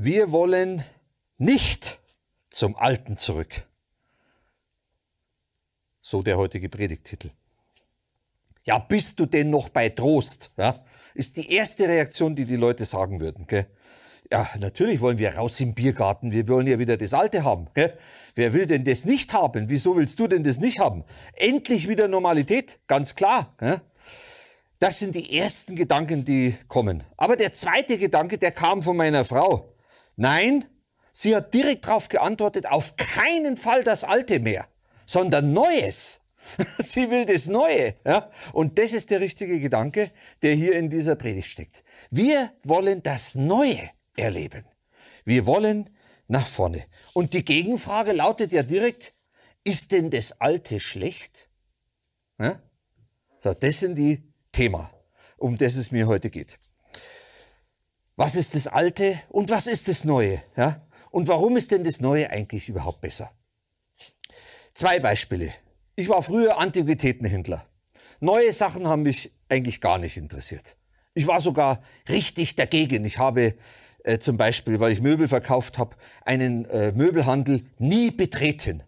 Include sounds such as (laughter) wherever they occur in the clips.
Wir wollen nicht zum Alten zurück. So der heutige Predigtitel. Ja, bist du denn noch bei Trost? Ja, ist die erste Reaktion, die die Leute sagen würden. Gell? Ja, natürlich wollen wir raus im Biergarten. Wir wollen ja wieder das Alte haben. Gell? Wer will denn das nicht haben? Wieso willst du denn das nicht haben? Endlich wieder Normalität, ganz klar. Gell? Das sind die ersten Gedanken, die kommen. Aber der zweite Gedanke, der kam von meiner Frau. Nein, sie hat direkt darauf geantwortet, auf keinen Fall das Alte mehr, sondern Neues. (laughs) Sie will das Neue. Ja? Und das ist der richtige Gedanke, der hier in dieser Predigt steckt. Wir wollen das Neue erleben. Wir wollen nach vorne. Und die Gegenfrage lautet ja direkt, ist denn das Alte schlecht? Ja? So, das sind die Thema, um das es mir heute geht was ist das Alte und was ist das Neue? Ja? Und warum ist denn das Neue eigentlich überhaupt besser? Zwei Beispiele. Ich war früher Antiquitätenhändler. Neue Sachen haben mich eigentlich gar nicht interessiert. Ich war sogar richtig dagegen. Ich habe äh, zum Beispiel, weil ich Möbel verkauft habe, einen äh, Möbelhandel nie betreten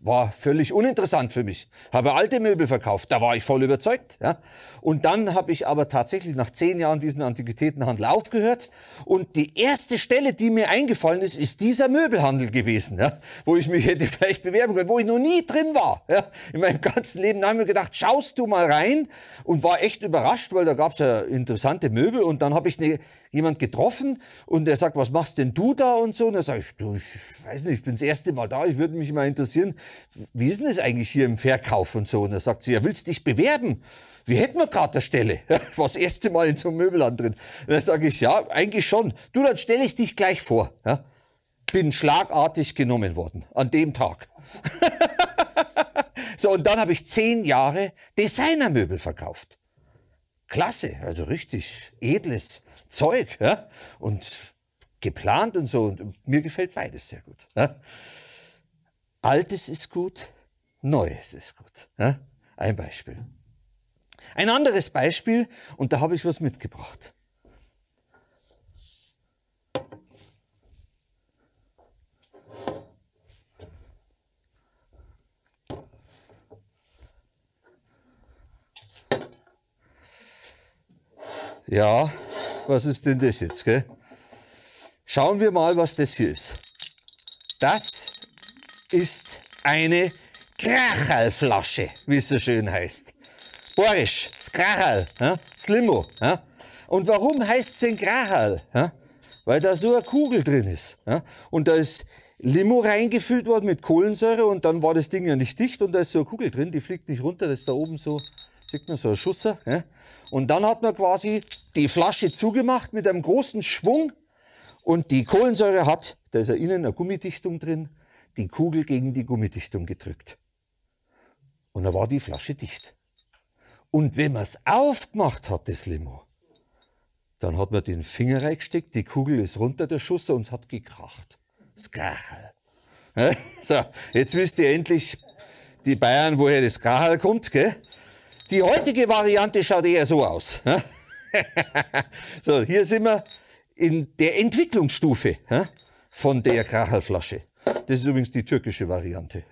war völlig uninteressant für mich. Habe alte Möbel verkauft, da war ich voll überzeugt. Ja. Und dann habe ich aber tatsächlich nach zehn Jahren diesen Antiquitätenhandel aufgehört. Und die erste Stelle, die mir eingefallen ist, ist dieser Möbelhandel gewesen, ja, wo ich mich (laughs) hätte vielleicht bewerben können, wo ich noch nie drin war. Ja. In meinem ganzen Leben habe ich mir gedacht, schaust du mal rein und war echt überrascht, weil da gab es ja interessante Möbel. Und dann habe ich eine jemand getroffen und er sagt, was machst denn du da und so? Und er sagt, ich, du, ich weiß nicht, ich bin das erste Mal da, ich würde mich mal interessieren, wie ist denn das eigentlich hier im Verkauf und so? Und er sagt sie, ja, willst dich bewerben? Wir hätten wir gerade der Stelle. Ich (laughs) war das erste Mal in so einem Möbelland drin. Und dann sage ich, ja, eigentlich schon. Du, dann stelle ich dich gleich vor. Ja? Bin schlagartig genommen worden, an dem Tag. (laughs) so, und dann habe ich zehn Jahre Designermöbel verkauft. Klasse, also richtig edles Zeug ja? und geplant und so. Und mir gefällt beides sehr gut. Ja? Altes ist gut, Neues ist gut. Ja? Ein Beispiel. Ein anderes Beispiel, und da habe ich was mitgebracht. Ja, was ist denn das jetzt, gell? Schauen wir mal, was das hier ist. Das ist eine Kracherlflasche, wie es so schön heißt. Borisch, das Kracherl, ja? das Limo. Ja? Und warum heißt es denn Kracherl? Ja? Weil da so eine Kugel drin ist. Ja? Und da ist Limo reingefüllt worden mit Kohlensäure und dann war das Ding ja nicht dicht und da ist so eine Kugel drin, die fliegt nicht runter, das ist da oben so Sieht man so ein Schusser. Ja? Und dann hat man quasi die Flasche zugemacht mit einem großen Schwung und die Kohlensäure hat, da ist ja innen eine Gummidichtung drin, die Kugel gegen die Gummidichtung gedrückt. Und da war die Flasche dicht. Und wenn man es aufgemacht hat, das Limo, dann hat man den Finger reingesteckt, die Kugel ist runter, der Schusser, und es hat gekracht. Skrachel. Ja, (laughs) so, jetzt wisst ihr endlich, die Bayern, woher das Skrachel kommt, gell? Die heutige Variante schaut eher so aus. (laughs) so, hier sind wir in der Entwicklungsstufe von der Krachelflasche. Das ist übrigens die türkische Variante.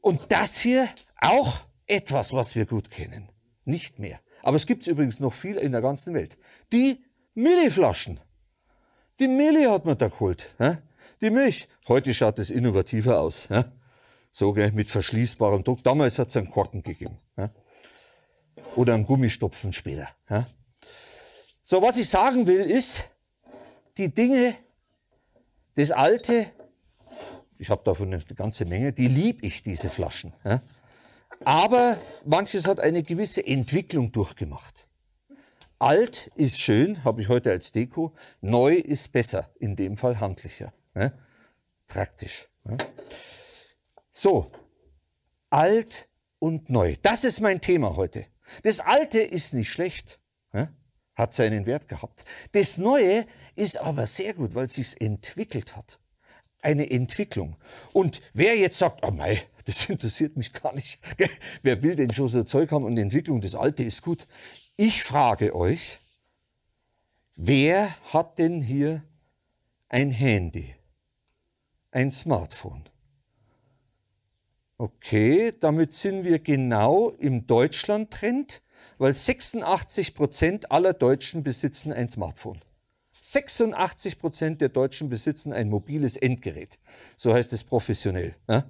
Und das hier auch etwas, was wir gut kennen. Nicht mehr. Aber es gibt es übrigens noch viel in der ganzen Welt. Die Milliflaschen. Die Milli hat man da geholt. Die Milch. Heute schaut es innovativer aus so gell, mit verschließbarem Druck. Damals hat es einen Korken gegeben. Ja? Oder einen Gummistopfen später. Ja? So, was ich sagen will, ist, die Dinge, das Alte, ich habe davon eine ganze Menge, die lieb ich, diese Flaschen. Ja? Aber manches hat eine gewisse Entwicklung durchgemacht. Alt ist schön, habe ich heute als Deko. Neu ist besser, in dem Fall handlicher. Ne? Praktisch. Ne? So, alt und neu. Das ist mein Thema heute. Das Alte ist nicht schlecht, hat seinen Wert gehabt. Das Neue ist aber sehr gut, weil es sich entwickelt hat. Eine Entwicklung. Und wer jetzt sagt, oh mei, das interessiert mich gar nicht. (laughs) Wer will denn schon so Zeug haben und Entwicklung, das Alte ist gut. Ich frage euch, wer hat denn hier ein Handy, ein Smartphone? Okay, damit sind wir genau im Deutschland-Trend, weil 86 Prozent aller Deutschen besitzen ein Smartphone. 86 Prozent der Deutschen besitzen ein mobiles Endgerät. So heißt es professionell. Ja?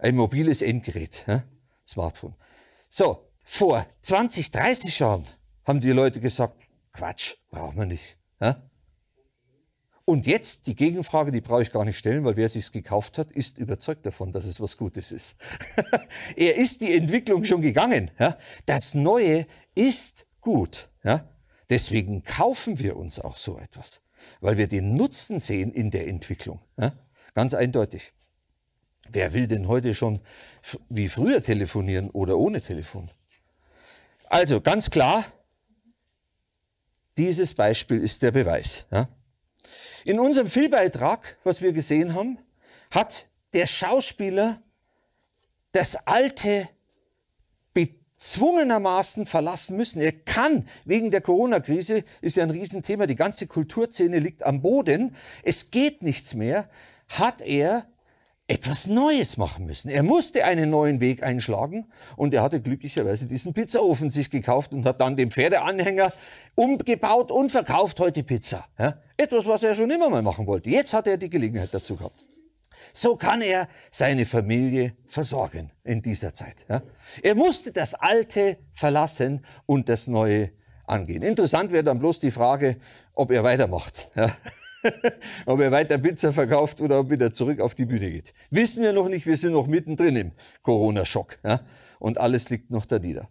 Ein mobiles Endgerät, ja? Smartphone. So, vor 20, 30 Jahren haben die Leute gesagt, Quatsch, brauchen wir nicht. Ja? Und jetzt die Gegenfrage, die brauche ich gar nicht stellen, weil wer sich's gekauft hat, ist überzeugt davon, dass es was Gutes ist. (laughs) er ist die Entwicklung schon gegangen. Ja? Das Neue ist gut. Ja? Deswegen kaufen wir uns auch so etwas, weil wir den Nutzen sehen in der Entwicklung. Ja? Ganz eindeutig. Wer will denn heute schon wie früher telefonieren oder ohne Telefon? Also ganz klar, dieses Beispiel ist der Beweis. Ja? In unserem Filmbeitrag, was wir gesehen haben, hat der Schauspieler das Alte bezwungenermaßen verlassen müssen. Er kann wegen der Corona-Krise, ist ja ein Riesenthema, die ganze Kulturszene liegt am Boden, es geht nichts mehr, hat er etwas Neues machen müssen. Er musste einen neuen Weg einschlagen und er hatte glücklicherweise diesen Pizzaofen sich gekauft und hat dann den Pferdeanhänger umgebaut und verkauft heute Pizza. Ja? Etwas, was er schon immer mal machen wollte. Jetzt hat er die Gelegenheit dazu gehabt. So kann er seine Familie versorgen in dieser Zeit. Ja? Er musste das Alte verlassen und das Neue angehen. Interessant wäre dann bloß die Frage, ob er weitermacht. Ja? (laughs) ob er weiter Pizza verkauft oder ob wieder zurück auf die Bühne geht. Wissen wir noch nicht, wir sind noch mittendrin im Corona-Schock. Ja? Und alles liegt noch da nieder.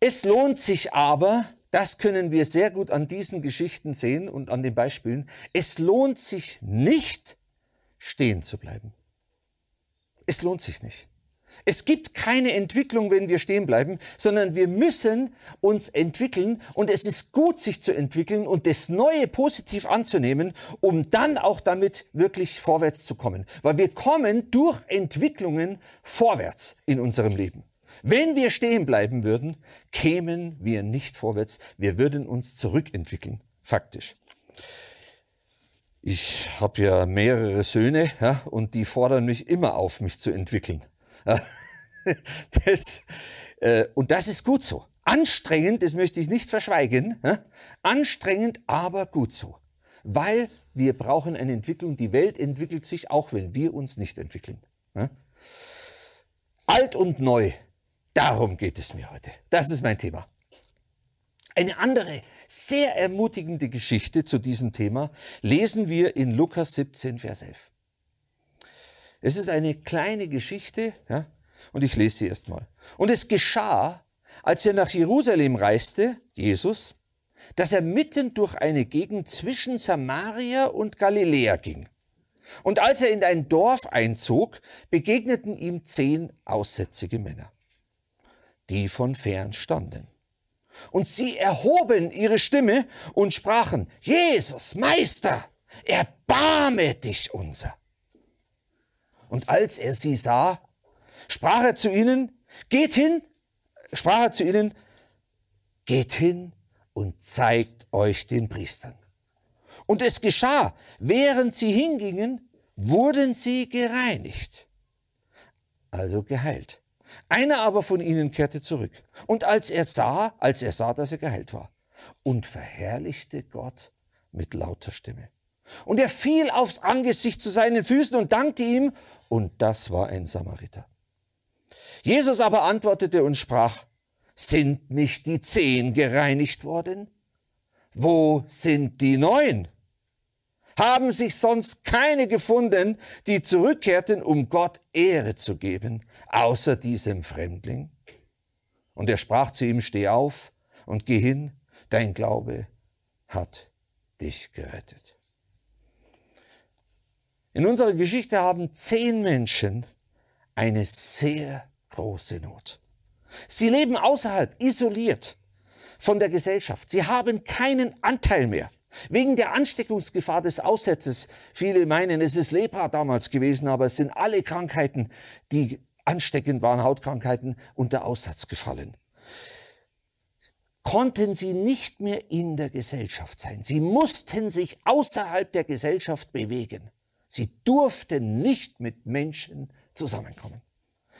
Es lohnt sich aber, das können wir sehr gut an diesen Geschichten sehen und an den Beispielen, es lohnt sich nicht, stehen zu bleiben. Es lohnt sich nicht. Es gibt keine Entwicklung, wenn wir stehen bleiben, sondern wir müssen uns entwickeln und es ist gut, sich zu entwickeln und das Neue positiv anzunehmen, um dann auch damit wirklich vorwärts zu kommen. Weil wir kommen durch Entwicklungen vorwärts in unserem Leben. Wenn wir stehen bleiben würden, kämen wir nicht vorwärts. Wir würden uns zurückentwickeln, faktisch. Ich habe ja mehrere Söhne ja, und die fordern mich immer auf, mich zu entwickeln. (laughs) Das, äh, und das ist gut so. Anstrengend, das möchte ich nicht verschweigen, ja? anstrengend, aber gut so. Weil wir brauchen eine Entwicklung. Die Welt entwickelt sich, auch wenn wir uns nicht entwickeln. Ja? Alt und neu, darum geht es mir heute. Das ist mein Thema. Eine andere sehr ermutigende Geschichte zu diesem Thema lesen wir in Lukas 17, Vers 11. Es ist eine kleine Geschichte ja, und ich lese sie erstmal. Und es geschah, als er nach Jerusalem reiste, Jesus, dass er mitten durch eine Gegend zwischen Samaria und Galiläa ging. Und als er in ein Dorf einzog, begegneten ihm zehn aussätzige Männer, die von fern standen. Und sie erhoben ihre Stimme und sprachen, Jesus, Meister, erbarme dich unser. Und als er sie sah, sprach er zu ihnen, geht hin, sprach er zu ihnen, geht hin und zeigt euch den Priestern. Und es geschah, während sie hingingen, wurden sie gereinigt, also geheilt. Einer aber von ihnen kehrte zurück. Und als er sah, als er sah, dass er geheilt war, und verherrlichte Gott mit lauter Stimme. Und er fiel aufs Angesicht zu seinen Füßen und dankte ihm und das war ein Samariter. Jesus aber antwortete und sprach, sind nicht die zehn gereinigt worden? Wo sind die neun? Haben sich sonst keine gefunden, die zurückkehrten, um Gott Ehre zu geben, außer diesem Fremdling? Und er sprach zu ihm, steh auf und geh hin, dein Glaube hat dich gerettet. In unserer Geschichte haben zehn Menschen eine sehr große Not. Sie leben außerhalb, isoliert von der Gesellschaft. Sie haben keinen Anteil mehr. Wegen der Ansteckungsgefahr des Aussetzes, viele meinen, es ist Lepra damals gewesen, aber es sind alle Krankheiten, die ansteckend waren, Hautkrankheiten, unter Aussatz gefallen. Konnten sie nicht mehr in der Gesellschaft sein. Sie mussten sich außerhalb der Gesellschaft bewegen. Sie durften nicht mit Menschen zusammenkommen.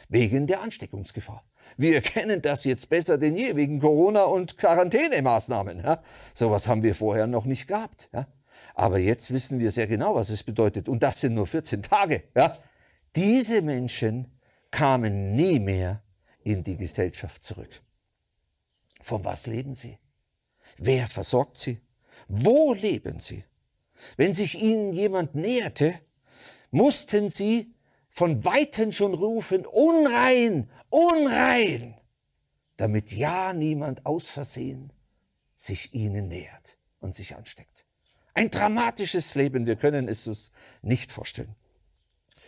Wegen der Ansteckungsgefahr. Wir erkennen das jetzt besser denn je wegen Corona und Quarantänemaßnahmen. Ja? Sowas haben wir vorher noch nicht gehabt. Ja? Aber jetzt wissen wir sehr genau, was es bedeutet. Und das sind nur 14 Tage. Ja? Diese Menschen kamen nie mehr in die Gesellschaft zurück. Von was leben sie? Wer versorgt sie? Wo leben sie? Wenn sich ihnen jemand näherte, mussten sie von weitem schon rufen, unrein, unrein, damit ja niemand aus Versehen sich ihnen nähert und sich ansteckt. Ein dramatisches Leben, wir können es uns nicht vorstellen.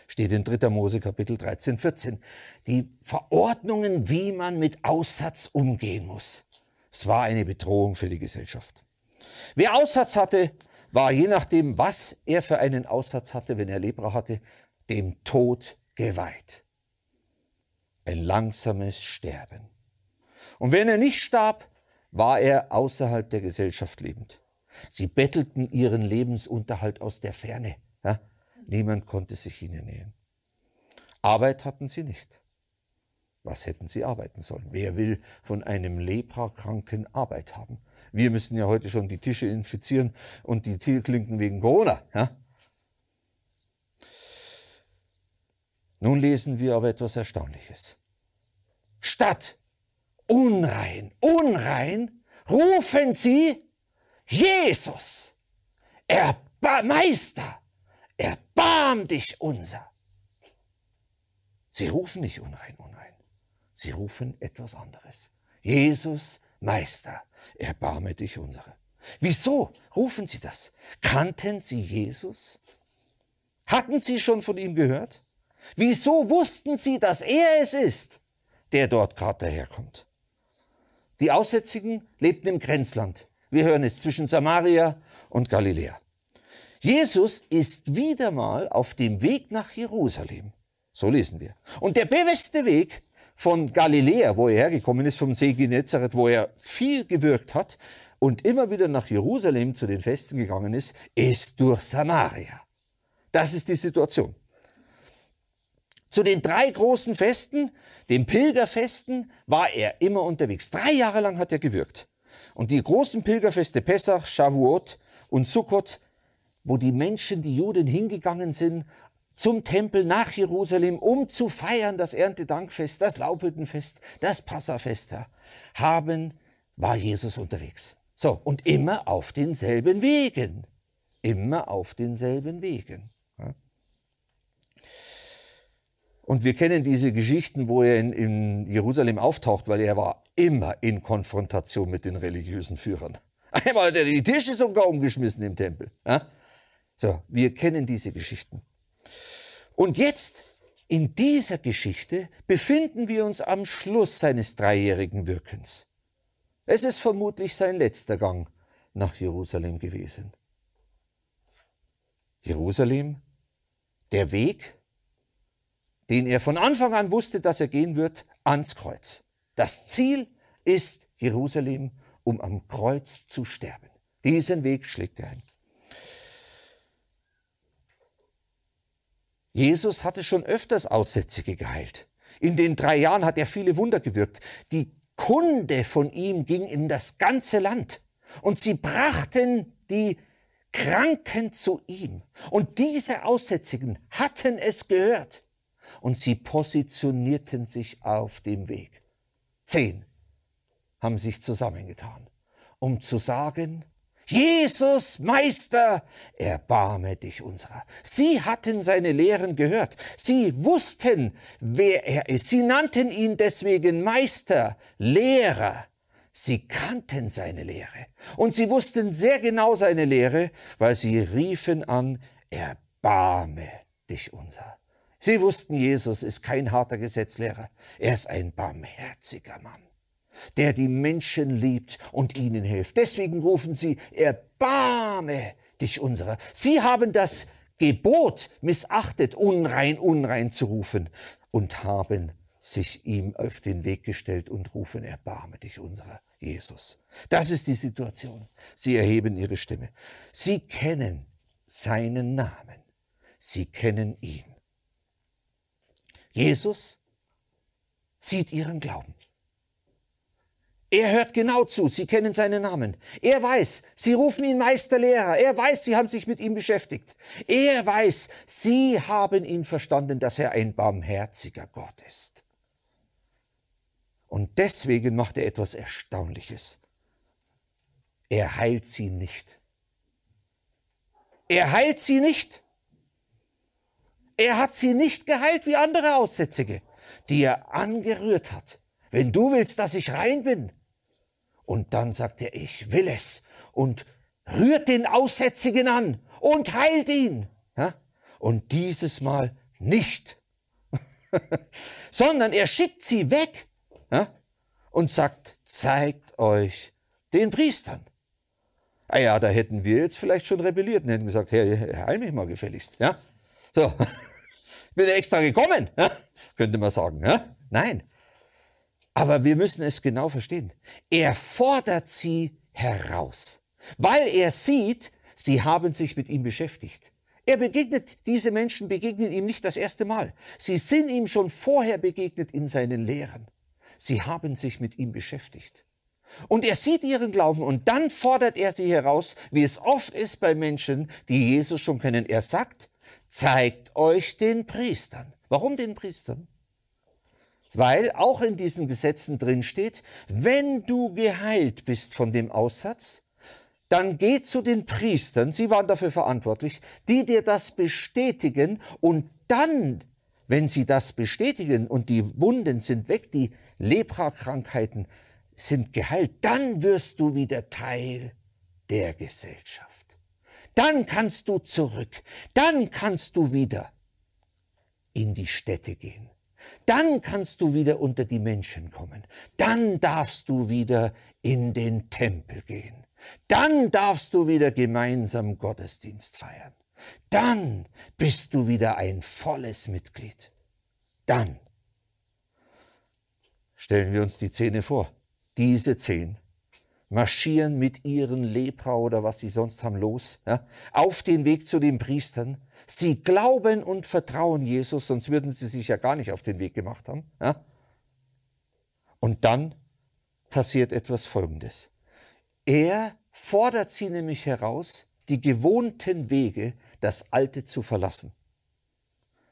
Steht in 3. Mose Kapitel 13, 14. Die Verordnungen, wie man mit Aussatz umgehen muss. Es war eine Bedrohung für die Gesellschaft. Wer Aussatz hatte, war je nachdem, was er für einen Aussatz hatte, wenn er Lepra hatte, dem Tod geweiht. Ein langsames Sterben. Und wenn er nicht starb, war er außerhalb der Gesellschaft lebend. Sie bettelten ihren Lebensunterhalt aus der Ferne. Ja? Niemand konnte sich ihnen nähern. Arbeit hatten sie nicht. Was hätten sie arbeiten sollen? Wer will von einem Leprakranken Arbeit haben? Wir müssen ja heute schon die Tische infizieren und die Tierklinken wegen Corona. Ja? Nun lesen wir aber etwas Erstaunliches. Statt unrein, unrein, rufen sie Jesus, Erba Meister, erbarm dich unser. Sie rufen nicht unrein, unrein. Sie rufen etwas anderes. Jesus, Meister, erbarme dich unsere. Wieso rufen Sie das? Kannten Sie Jesus? Hatten Sie schon von ihm gehört? Wieso wussten Sie, dass er es ist, der dort gerade daherkommt? Die Aussätzigen lebten im Grenzland. Wir hören es zwischen Samaria und Galiläa. Jesus ist wieder mal auf dem Weg nach Jerusalem. So lesen wir. Und der beste Weg von Galiläa, wo er hergekommen ist, vom See Genezareth, wo er viel gewirkt hat und immer wieder nach Jerusalem zu den Festen gegangen ist, ist durch Samaria. Das ist die Situation. Zu den drei großen Festen, den Pilgerfesten, war er immer unterwegs. Drei Jahre lang hat er gewirkt. Und die großen Pilgerfeste Pessach, Shavuot und Sukkot, wo die Menschen, die Juden hingegangen sind, zum Tempel nach Jerusalem, um zu feiern das Erntedankfest, das Laubhüttenfest, das Passafest, haben, war Jesus unterwegs. So, und immer auf denselben Wegen. Immer auf denselben Wegen. Und wir kennen diese Geschichten, wo er in, in Jerusalem auftaucht, weil er war immer in Konfrontation mit den religiösen Führern. (laughs) Einmal hat er die Tische sogar umgeschmissen im Tempel. So, wir kennen diese Geschichten. Und jetzt, in dieser Geschichte, befinden wir uns am Schluss seines dreijährigen Wirkens. Es ist vermutlich sein letzter Gang nach Jerusalem gewesen. Jerusalem, der Weg, den er von Anfang an wusste, dass er gehen wird, ans Kreuz. Das Ziel ist Jerusalem, um am Kreuz zu sterben. Diesen Weg schlägt er ein. Jesus hatte schon öfters Aussätzige geheilt. In den drei Jahren hat er viele Wunder gewirkt. Die Kunde von ihm ging in das ganze Land und sie brachten die Kranken zu ihm. Und diese Aussätzigen hatten es gehört und sie positionierten sich auf dem Weg. Zehn haben sich zusammengetan, um zu sagen, Jesus, Meister, erbarme dich unserer. Sie hatten seine Lehren gehört. Sie wussten, wer er ist. Sie nannten ihn deswegen Meister, Lehrer. Sie kannten seine Lehre. Und sie wussten sehr genau seine Lehre, weil sie riefen an, erbarme dich unser. Sie wussten, Jesus ist kein harter Gesetzlehrer. Er ist ein barmherziger Mann der die Menschen liebt und ihnen hilft. Deswegen rufen sie, erbarme dich unserer. Sie haben das Gebot missachtet, unrein, unrein zu rufen und haben sich ihm auf den Weg gestellt und rufen, erbarme dich unserer Jesus. Das ist die Situation. Sie erheben ihre Stimme. Sie kennen seinen Namen. Sie kennen ihn. Jesus sieht ihren Glauben. Er hört genau zu, Sie kennen seinen Namen. Er weiß, Sie rufen ihn Meisterlehrer. Er weiß, Sie haben sich mit ihm beschäftigt. Er weiß, Sie haben ihn verstanden, dass er ein barmherziger Gott ist. Und deswegen macht er etwas Erstaunliches. Er heilt sie nicht. Er heilt sie nicht. Er hat sie nicht geheilt wie andere Aussätzige, die er angerührt hat. Wenn du willst, dass ich rein bin, und dann sagt er, ich will es. Und rührt den Aussätzigen an und heilt ihn. Und dieses Mal nicht. (laughs) Sondern er schickt sie weg und sagt, zeigt euch den Priestern. Ah ja, da hätten wir jetzt vielleicht schon rebelliert und hätten gesagt, Herr, heil mich mal gefälligst. Ja? So, ich (laughs) bin extra gekommen, ja? könnte man sagen. Ja? Nein, aber wir müssen es genau verstehen. Er fordert sie heraus, weil er sieht, sie haben sich mit ihm beschäftigt. Er begegnet, diese Menschen begegnen ihm nicht das erste Mal. Sie sind ihm schon vorher begegnet in seinen Lehren. Sie haben sich mit ihm beschäftigt. Und er sieht ihren Glauben und dann fordert er sie heraus, wie es oft ist bei Menschen, die Jesus schon kennen. Er sagt, zeigt euch den Priestern. Warum den Priestern? weil auch in diesen Gesetzen drin steht, wenn du geheilt bist von dem Aussatz, dann geh zu den Priestern, sie waren dafür verantwortlich, die dir das bestätigen und dann, wenn sie das bestätigen und die Wunden sind weg, die Leprakrankheiten sind geheilt, dann wirst du wieder Teil der Gesellschaft. Dann kannst du zurück, dann kannst du wieder in die Städte gehen dann kannst du wieder unter die Menschen kommen. Dann darfst du wieder in den Tempel gehen. Dann darfst du wieder gemeinsam Gottesdienst feiern. Dann bist du wieder ein volles Mitglied. Dann. Stellen wir uns die Zähne vor. Diese zehn marschieren mit ihren Lepra oder was sie sonst haben los, ja, auf den Weg zu den Priestern. Sie glauben und vertrauen Jesus, sonst würden sie sich ja gar nicht auf den Weg gemacht haben. Ja. Und dann passiert etwas Folgendes. Er fordert sie nämlich heraus, die gewohnten Wege, das Alte zu verlassen.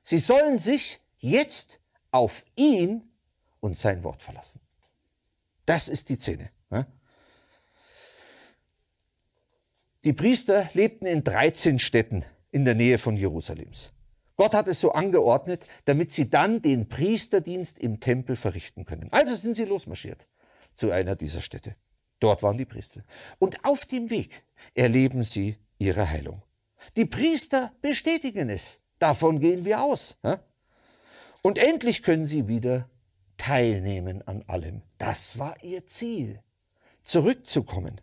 Sie sollen sich jetzt auf ihn und sein Wort verlassen. Das ist die Szene. Ja. Die Priester lebten in 13 Städten in der Nähe von Jerusalems. Gott hat es so angeordnet, damit sie dann den Priesterdienst im Tempel verrichten können. Also sind sie losmarschiert zu einer dieser Städte. Dort waren die Priester. Und auf dem Weg erleben sie ihre Heilung. Die Priester bestätigen es. Davon gehen wir aus. Und endlich können sie wieder teilnehmen an allem. Das war ihr Ziel, zurückzukommen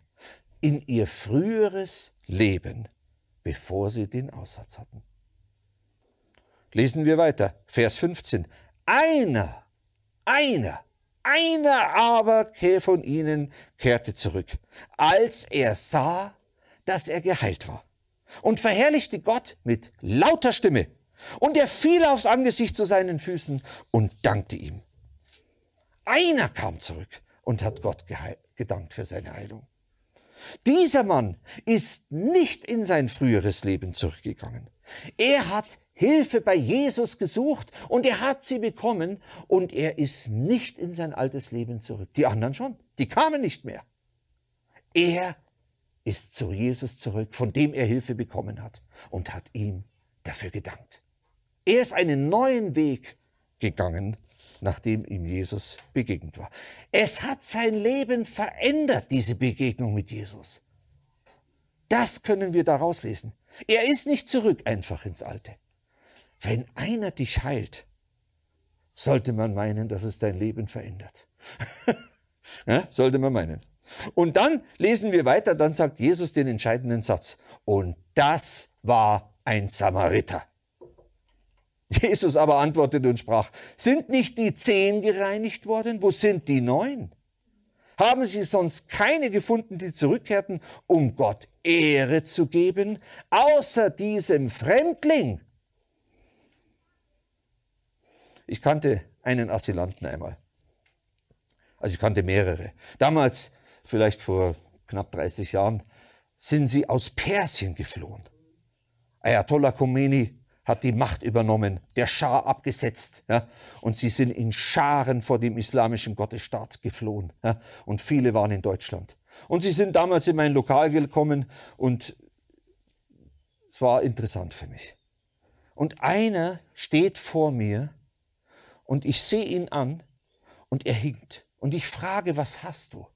in ihr früheres Leben, bevor sie den Aussatz hatten. Lesen wir weiter, Vers 15. Einer, einer, einer aber von ihnen kehrte zurück, als er sah, dass er geheilt war, und verherrlichte Gott mit lauter Stimme. Und er fiel aufs Angesicht zu seinen Füßen und dankte ihm. Einer kam zurück und hat Gott gedankt für seine Heilung. Dieser Mann ist nicht in sein früheres Leben zurückgegangen. Er hat Hilfe bei Jesus gesucht und er hat sie bekommen und er ist nicht in sein altes Leben zurück. Die anderen schon, die kamen nicht mehr. Er ist zu Jesus zurück, von dem er Hilfe bekommen hat und hat ihm dafür gedankt. Er ist einen neuen Weg gegangen nachdem ihm Jesus begegnet war. Es hat sein Leben verändert, diese Begegnung mit Jesus. Das können wir daraus lesen. Er ist nicht zurück einfach ins Alte. Wenn einer dich heilt, sollte man meinen, dass es dein Leben verändert. (laughs) ja, sollte man meinen. Und dann lesen wir weiter, dann sagt Jesus den entscheidenden Satz. Und das war ein Samariter. (laughs) Jesus aber antwortete und sprach, sind nicht die zehn gereinigt worden? Wo sind die neun? Haben sie sonst keine gefunden, die zurückkehrten, um Gott Ehre zu geben, außer diesem Fremdling? Ich kannte einen Asylanten einmal. Also ich kannte mehrere. Damals, vielleicht vor knapp 30 Jahren, sind sie aus Persien geflohen. Ayatollah Khomeini hat die Macht übernommen, der Schar abgesetzt. Ja? Und sie sind in Scharen vor dem islamischen Gottesstaat geflohen. Ja? Und viele waren in Deutschland. Und sie sind damals in mein Lokal gekommen und es war interessant für mich. Und einer steht vor mir und ich sehe ihn an und er hinkt. Und ich frage, was hast du?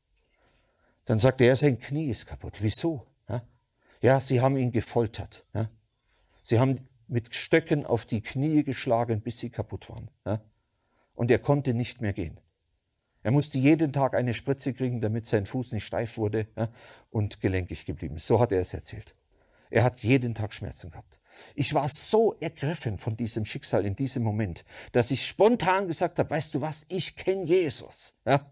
Dann sagt er, sein Knie ist kaputt. Wieso? Ja, sie haben ihn gefoltert. Ja? Sie haben mit Stöcken auf die Knie geschlagen, bis sie kaputt waren. Ja? Und er konnte nicht mehr gehen. Er musste jeden Tag eine Spritze kriegen, damit sein Fuß nicht steif wurde ja? und gelenkig geblieben ist. So hat er es erzählt. Er hat jeden Tag Schmerzen gehabt. Ich war so ergriffen von diesem Schicksal in diesem Moment, dass ich spontan gesagt habe, weißt du was, ich kenne Jesus. Ja?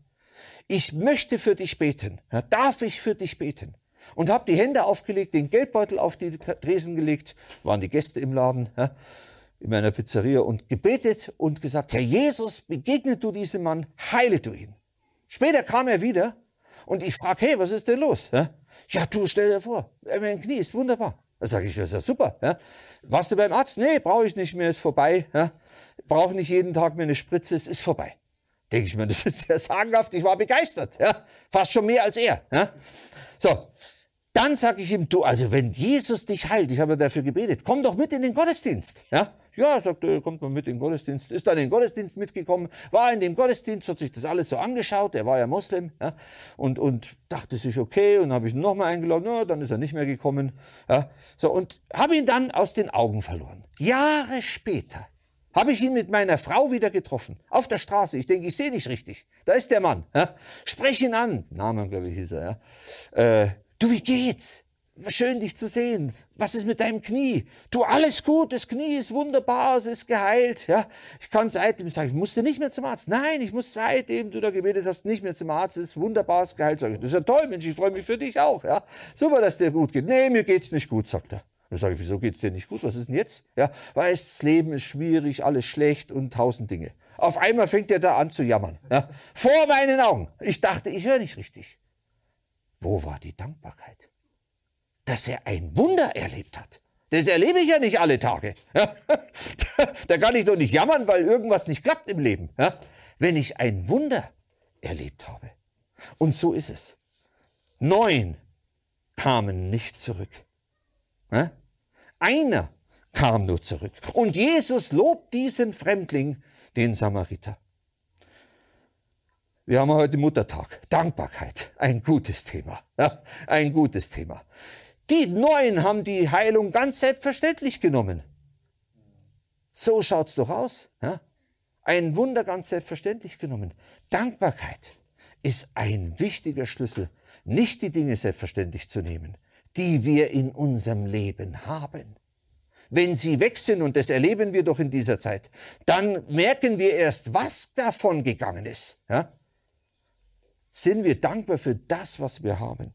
Ich möchte für dich beten. Ja? Darf ich für dich beten? und habe die Hände aufgelegt, den Geldbeutel auf die Tresen gelegt, waren die Gäste im Laden, ja, in meiner Pizzeria und gebetet und gesagt, Herr Jesus, begegne du diesem Mann, heile du ihn. Später kam er wieder und ich frage, hey, was ist denn los? Ja, ja du, stell dir vor, mein Knie ist wunderbar. Da sage ich, das ist ja super. Ja. Warst du beim Arzt? Nee, brauche ich nicht mehr, ist vorbei. Ja. Brauche nicht jeden Tag mehr eine Spritze, es ist vorbei. Denke ich mir, (laughs) das ist sehr sagenhaft, ich war begeistert. Ja. Fast schon mehr als er. Ja. So, dann sage ich ihm, du, also wenn Jesus dich heilt, ich habe dafür gebetet, komm doch mit in den Gottesdienst. Ja, ja sagt er, kommt mal mit in den Gottesdienst. Ist dann in den Gottesdienst mitgekommen, war in dem Gottesdienst, hat sich das alles so angeschaut, er war ja Moslem, ja, und, und dachte sich, okay, und habe ich ihn nochmal eingeladen, no, dann ist er nicht mehr gekommen. Ja, so, und habe ihn dann aus den Augen verloren. Jahre später habe ich ihn mit meiner Frau wieder getroffen. Auf der Straße. Ich denke, ich sehe nicht richtig. Da ist der Mann. Ja? Sprech ihn an. Namen, glaube ich, hieß er. Ja? Äh, Du, wie geht's? Schön, dich zu sehen. Was ist mit deinem Knie? Du, alles gut, das Knie ist wunderbar, es ist geheilt. Ja, ich kann seitdem sagen, ich musste nicht mehr zum Arzt. Nein, ich muss seitdem du da gebetet hast, nicht mehr zum Arzt. Es ist wunderbar, es ist geheilt. Sag ich, das ist ja toll, Mensch, ich freue mich für dich auch. Ja, super, dass dir gut geht. Nee, mir geht's nicht gut, sagt er. Dann sage ich, wieso geht's dir nicht gut? Was ist denn jetzt? Ja, weißt, das Leben ist schwierig, alles schlecht und tausend Dinge. Auf einmal fängt er da an zu jammern. Ja? Vor meinen Augen. Ich dachte, ich höre nicht richtig. Wo war die Dankbarkeit? Dass er ein Wunder erlebt hat. Das erlebe ich ja nicht alle Tage. (laughs) da kann ich doch nicht jammern, weil irgendwas nicht klappt im Leben. Wenn ich ein Wunder erlebt habe. Und so ist es. Neun kamen nicht zurück. Einer kam nur zurück. Und Jesus lobt diesen Fremdling, den Samariter. Wir haben heute Muttertag. Dankbarkeit, ein gutes Thema. Ja, ein gutes Thema. Die Neuen haben die Heilung ganz selbstverständlich genommen. So schaut's doch aus. Ja? Ein Wunder ganz selbstverständlich genommen. Dankbarkeit ist ein wichtiger Schlüssel, nicht die Dinge selbstverständlich zu nehmen, die wir in unserem Leben haben. Wenn sie weg sind, und das erleben wir doch in dieser Zeit, dann merken wir erst, was davon gegangen ist. Ja? sind wir dankbar für das, was wir haben.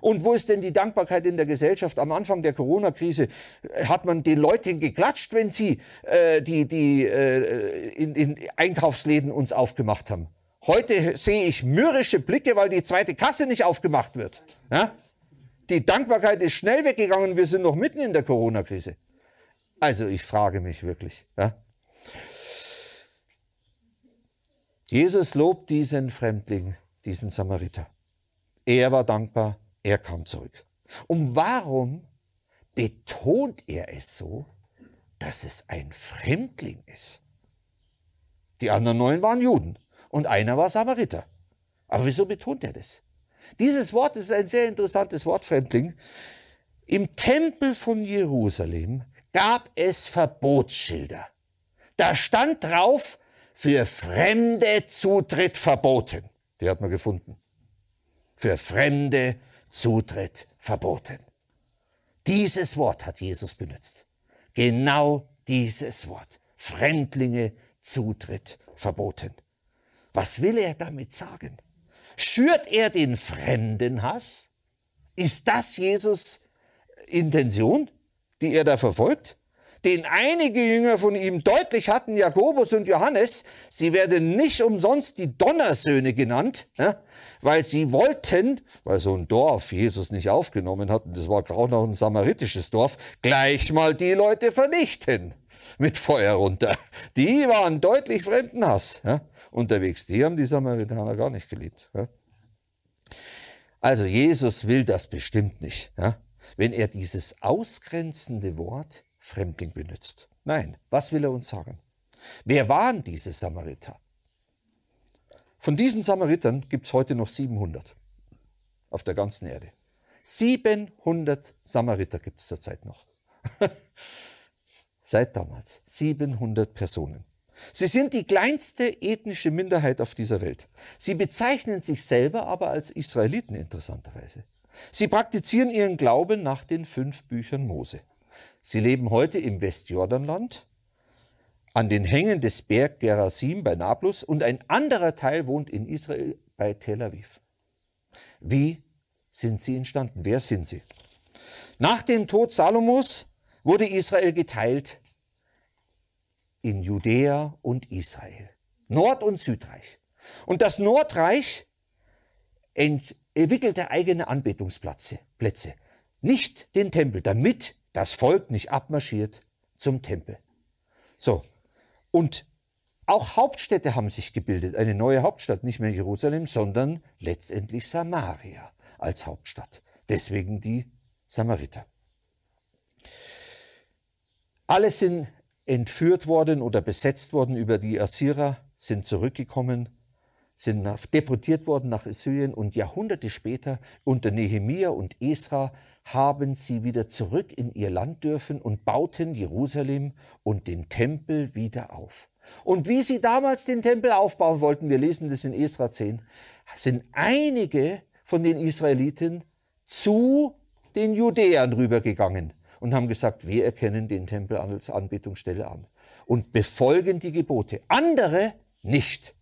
Und wo ist denn die Dankbarkeit in der Gesellschaft? Am Anfang der Corona-Krise äh, hat man den Leuten geklatscht, wenn sie äh, die, die äh, in, in Einkaufsläden uns aufgemacht haben. Heute sehe ich mürrische Blicke, weil die zweite Kasse nicht aufgemacht wird. Ja? Die Dankbarkeit ist schnell weggegangen. Wir sind noch mitten in der Corona-Krise. Also ich frage mich wirklich. Ja? Jesus lobt diesen Fremdling diesen Samariter. Er war dankbar, er kam zurück. Und warum betont er es so, dass es ein Fremdling ist? Die anderen neun waren Juden und einer war Samariter. Aber wieso betont er das? Dieses Wort ist ein sehr interessantes Wort, Fremdling. Im Tempel von Jerusalem gab es Verbotsschilder. Da stand drauf, für Fremde Zutritt verboten. Die hat man gefunden. Für Fremde Zutritt verboten. Dieses Wort hat Jesus benutzt. Genau dieses Wort. Fremdlinge Zutritt verboten. Was will er damit sagen? Schürt er den Fremdenhass? Ist das Jesus Intention, die er da verfolgt? den einige Jünger von ihm deutlich hatten, Jakobus und Johannes, sie werden nicht umsonst die Donnersöhne genannt, ne? weil sie wollten, weil so ein Dorf Jesus nicht aufgenommen hat, und das war auch noch ein samaritisches Dorf, gleich mal die Leute vernichten mit Feuer runter. Die waren deutlich Fremdenhass ja, unterwegs. Die haben die Samaritaner gar nicht geliebt. Ja. Also Jesus will das bestimmt nicht. Ja. Wenn er dieses ausgrenzende Wort Fremdling benützt. Nein, was will er uns sagen? Wer waren diese Samariter? Von diesen Samaritern gibt es heute noch 700 auf der ganzen Erde. 700 Samariter gibt es zurzeit noch. (laughs) Seit damals 700 Personen. Sie sind die kleinste ethnische Minderheit auf dieser Welt. Sie bezeichnen sich selber aber als Israeliten interessanterweise. Sie praktizieren ihren Glauben nach den fünf Büchern Mose. Sie leben heute im Westjordanland, an den Hängen des Berg Gerasim bei Nablus und ein anderer Teil wohnt in Israel bei Tel Aviv. Wie sind sie entstanden? Wer sind sie? Nach dem Tod Salomos wurde Israel geteilt in Judäa und Israel, Nord- und Südreich. Und das Nordreich entwickelte eigene Anbetungsplätze, Plätze, nicht den Tempel, damit das Volk nicht abmarschiert zum Tempel. So. Und auch Hauptstädte haben sich gebildet. Eine neue Hauptstadt, nicht mehr Jerusalem, sondern letztendlich Samaria als Hauptstadt. Deswegen die Samariter. Alle sind entführt worden oder besetzt worden über die Assyrer, sind zurückgekommen, sind deportiert worden nach Assyrien und Jahrhunderte später unter Nehemia und Esra haben sie wieder zurück in ihr Land dürfen und bauten Jerusalem und den Tempel wieder auf. Und wie sie damals den Tempel aufbauen wollten, wir lesen das in Esra 10, sind einige von den Israeliten zu den Judäern rübergegangen und haben gesagt, wir erkennen den Tempel als Anbetungsstelle an und befolgen die Gebote. Andere nicht.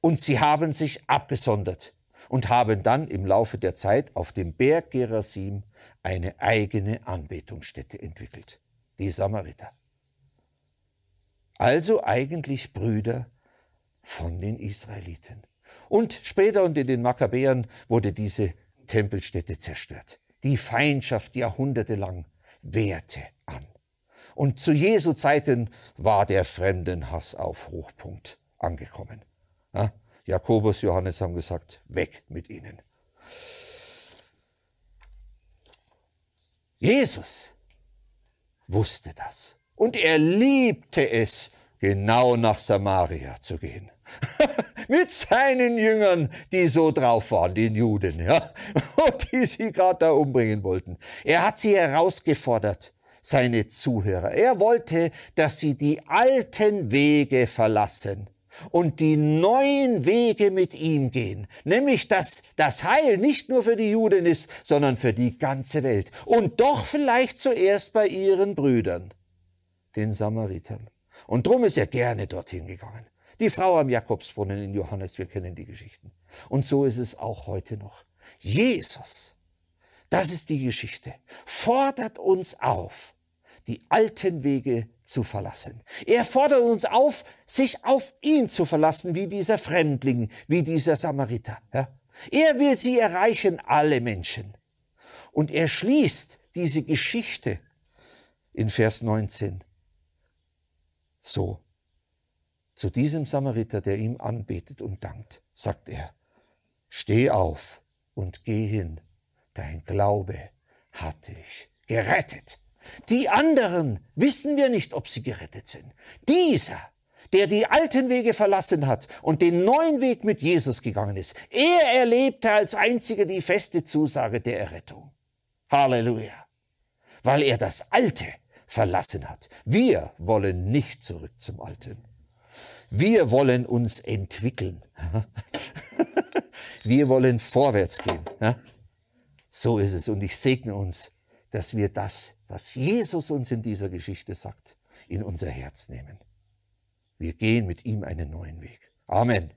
Und sie haben sich abgesondert und haben dann im Laufe der Zeit auf dem Berg Gerasim eine eigene Anbetungsstätte entwickelt, die Samariter. Also eigentlich Brüder von den Israeliten. Und später unter den Makkabäern wurde diese Tempelstätte zerstört. Die Feindschaft jahrhundertelang währte an. Und zu Jesu Zeiten war der Fremdenhass auf Hochpunkt angekommen. Ja? Jakobus, Johannes haben gesagt, weg mit ihnen. Jesus wusste das. Und er liebte es, genau nach Samaria zu gehen. (laughs) mit seinen Jüngern, die so drauf waren, den Juden, ja, (laughs) und die sie gerade da umbringen wollten. Er hat sie herausgefordert, seine Zuhörer. Er wollte, dass sie die alten Wege verlassen und die neuen Wege mit ihm gehen. Nämlich, dass das Heil nicht nur für die Juden ist, sondern für die ganze Welt. Und doch vielleicht zuerst bei ihren Brüdern, den Samaritern. Und drum ist er gerne dorthin gegangen. Die Frau am Jakobsbrunnen in Johannes, wir kennen die Geschichten. Und so ist es auch heute noch. Jesus, das ist die Geschichte, fordert uns auf, die alten Wege zu zu verlassen. Er fordert uns auf, sich auf ihn zu verlassen, wie dieser Fremdling, wie dieser Samariter. Ja? Er will sie erreichen, alle Menschen. Und er schließt diese Geschichte in Vers 19 so. Zu diesem Samariter, der ihm anbetet und dankt, sagt er, steh auf und geh hin, dein Glaube hat dich gerettet. Die anderen wissen wir nicht, ob sie gerettet sind. Dieser, der die alten Wege verlassen hat und den neuen Weg mit Jesus gegangen ist, er erlebte als einziger die feste Zusage der Errettung. Halleluja. Weil er das Alte verlassen hat. Wir wollen nicht zurück zum Alten. Wir wollen uns entwickeln. (laughs) Wir wollen vorwärts gehen. So ist es. Und ich segne uns dass wir das, was Jesus uns in dieser Geschichte sagt, in unser Herz nehmen. Wir gehen mit ihm einen neuen Weg. Amen.